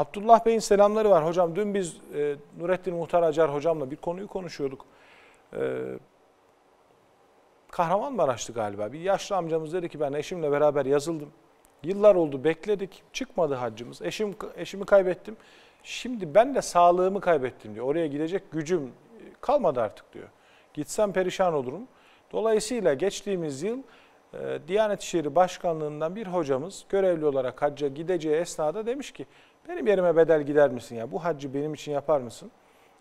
Abdullah Bey'in selamları var. Hocam dün biz e, Nurettin Muhtar Acar hocamla bir konuyu konuşuyorduk. E, Kahramanmaraş'tı galiba. Bir yaşlı amcamız dedi ki ben eşimle beraber yazıldım. Yıllar oldu bekledik. Çıkmadı haccımız. Eşim eşimi kaybettim. Şimdi ben de sağlığımı kaybettim diyor. Oraya gidecek gücüm kalmadı artık diyor. Gitsem perişan olurum. Dolayısıyla geçtiğimiz yıl ee, Diyanet İşleri Başkanlığı'ndan bir hocamız görevli olarak hacca gideceği esnada demiş ki benim yerime bedel gider misin ya bu haccı benim için yapar mısın?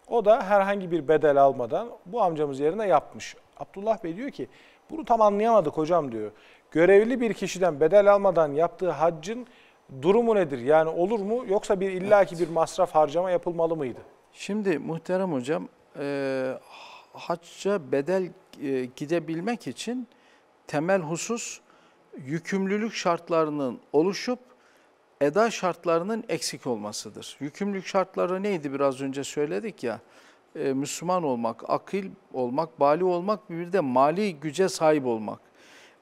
O da herhangi bir bedel almadan bu amcamız yerine yapmış. Abdullah Bey diyor ki bunu tam anlayamadık hocam diyor. Görevli bir kişiden bedel almadan yaptığı haccın durumu nedir? Yani olur mu yoksa bir illaki evet. bir masraf harcama yapılmalı mıydı? Şimdi muhterem hocam e, hacca bedel e, gidebilmek için temel husus yükümlülük şartlarının oluşup eda şartlarının eksik olmasıdır. Yükümlülük şartları neydi biraz önce söyledik ya. E, Müslüman olmak, akil olmak, bali olmak bir de mali güce sahip olmak.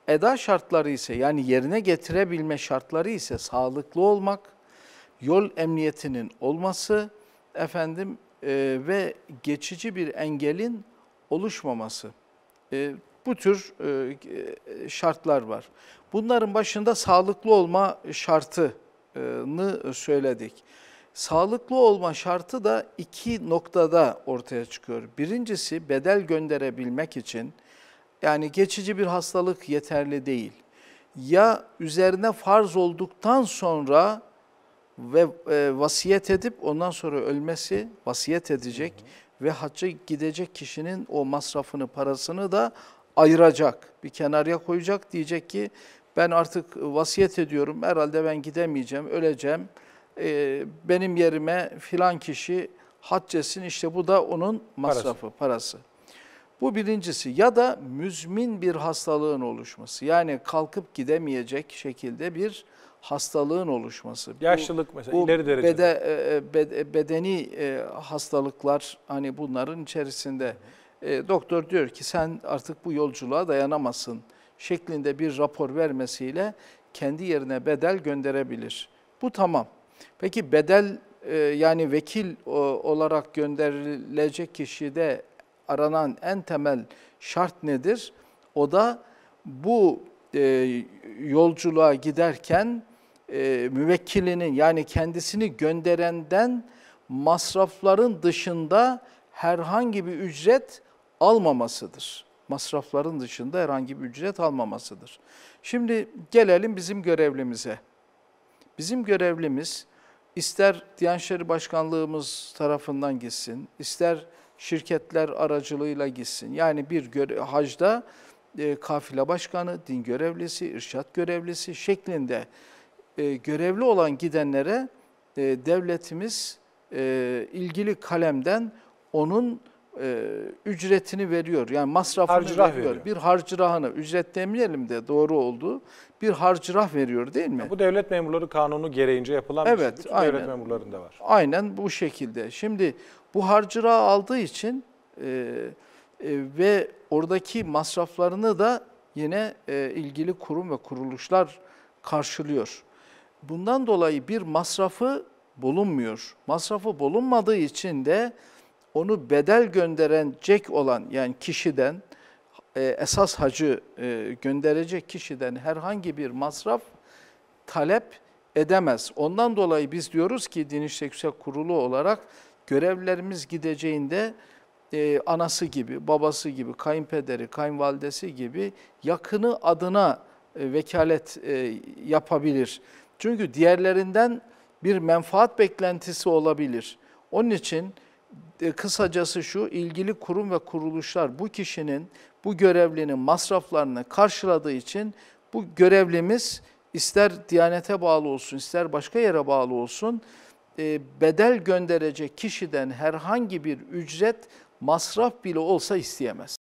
Eda şartları ise yani yerine getirebilme şartları ise sağlıklı olmak, yol emniyetinin olması efendim e, ve geçici bir engelin oluşmaması. E, bu tür e, e, şartlar var. Bunların başında sağlıklı olma şartını söyledik. Sağlıklı olma şartı da iki noktada ortaya çıkıyor. Birincisi bedel gönderebilmek için yani geçici bir hastalık yeterli değil. Ya üzerine farz olduktan sonra ve e, vasiyet edip ondan sonra ölmesi vasiyet edecek hı hı. ve hacca gidecek kişinin o masrafını parasını da ayıracak, bir kenarya koyacak. Diyecek ki ben artık vasiyet ediyorum, herhalde ben gidemeyeceğim, öleceğim. Ee, benim yerime filan kişi haccetsin, işte bu da onun masrafı, parası. parası. Bu birincisi ya da müzmin bir hastalığın oluşması. Yani kalkıp gidemeyecek şekilde bir hastalığın oluşması. Yaşlılık bu, mesela bu ileri derece. bede, e, e, e, bedeni hastalıklar hani bunların içerisinde. Hı e, doktor diyor ki sen artık bu yolculuğa dayanamazsın şeklinde bir rapor vermesiyle kendi yerine bedel gönderebilir. Bu tamam. Peki bedel e, yani vekil o, e, olarak gönderilecek kişide aranan en temel şart nedir? O da bu e, yolculuğa giderken e, müvekkilinin yani kendisini gönderenden masrafların dışında herhangi bir ücret almamasıdır. Masrafların dışında herhangi bir ücret almamasıdır. Şimdi gelelim bizim görevlimize. Bizim görevlimiz ister Diyanet İşleri Başkanlığımız tarafından gitsin, ister şirketler aracılığıyla gitsin. Yani bir göre, hacda e, kafile başkanı, din görevlisi, irşat görevlisi şeklinde e, görevli olan gidenlere e, devletimiz e, ilgili kalemden onun e, ücretini veriyor. Yani masrafını harcırah veriyor. veriyor. Bir harcırahını, ücret demeyelim de doğru olduğu bir harcırah veriyor değil mi? Ya bu devlet memurları kanunu gereğince yapılan evet, bir şey. Aynen. devlet memurlarında var. Aynen bu şekilde. Şimdi bu harcırahı aldığı için e, e, ve oradaki masraflarını da yine e, ilgili kurum ve kuruluşlar karşılıyor. Bundan dolayı bir masrafı bulunmuyor. Masrafı bulunmadığı için de onu bedel gönderecek olan yani kişiden e, esas hacı e, gönderecek kişiden herhangi bir masraf talep edemez. Ondan dolayı biz diyoruz ki Din İşleri Yüksek Kurulu olarak görevlerimiz gideceğinde e, anası gibi, babası gibi, kayınpederi, kayınvalidesi gibi yakını adına vekalet yapabilir. Çünkü diğerlerinden bir menfaat beklentisi olabilir. Onun için e, kısacası şu, ilgili kurum ve kuruluşlar bu kişinin, bu görevlinin masraflarını karşıladığı için bu görevlimiz ister Diyanete bağlı olsun, ister başka yere bağlı olsun, e, bedel gönderecek kişiden herhangi bir ücret, masraf bile olsa isteyemez.